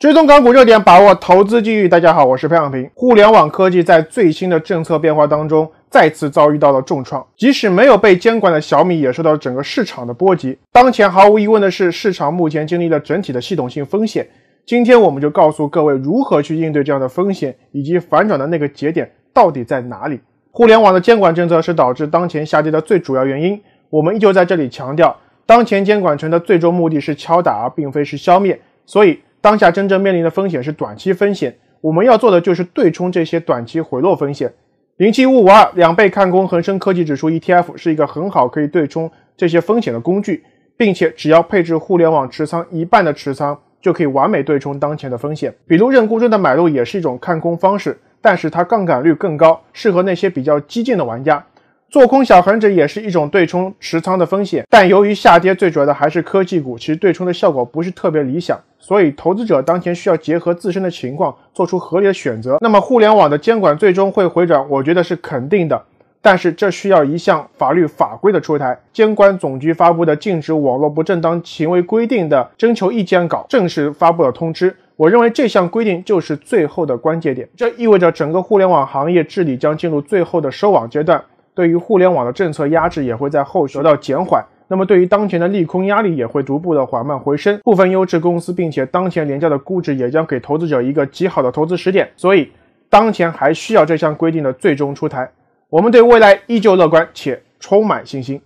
追踪港股热点，把握投资机遇。大家好，我是裴向平。互联网科技在最新的政策变化当中再次遭遇到了重创，即使没有被监管的小米也受到整个市场的波及。当前毫无疑问的是，市场目前经历了整体的系统性风险。今天我们就告诉各位如何去应对这样的风险，以及反转的那个节点到底在哪里。互联网的监管政策是导致当前下跌的最主要原因。我们依旧在这里强调，当前监管层的最终目的是敲打，而并非是消灭。所以。当下真正面临的风险是短期风险，我们要做的就是对冲这些短期回落风险。零七五五二两倍看空恒生科技指数 ETF 是一个很好可以对冲这些风险的工具，并且只要配置互联网持仓一半的持仓就可以完美对冲当前的风险。比如认沽中的买入也是一种看空方式，但是它杠杆率更高，适合那些比较激进的玩家。做空小恒指也是一种对冲持仓的风险，但由于下跌最主要的还是科技股，其实对冲的效果不是特别理想，所以投资者当前需要结合自身的情况做出合理的选择。那么，互联网的监管最终会回转，我觉得是肯定的，但是这需要一项法律法规的出台。监管总局发布的《禁止网络不正当行为规定》的征求意见稿正式发布了通知，我认为这项规定就是最后的关键点，这意味着整个互联网行业治理将进入最后的收网阶段。对于互联网的政策压制也会在后续得到减缓，那么对于当前的利空压力也会逐步的缓慢回升，部分优质公司，并且当前廉价的估值也将给投资者一个极好的投资时点，所以当前还需要这项规定的最终出台，我们对未来依旧乐观且充满信心。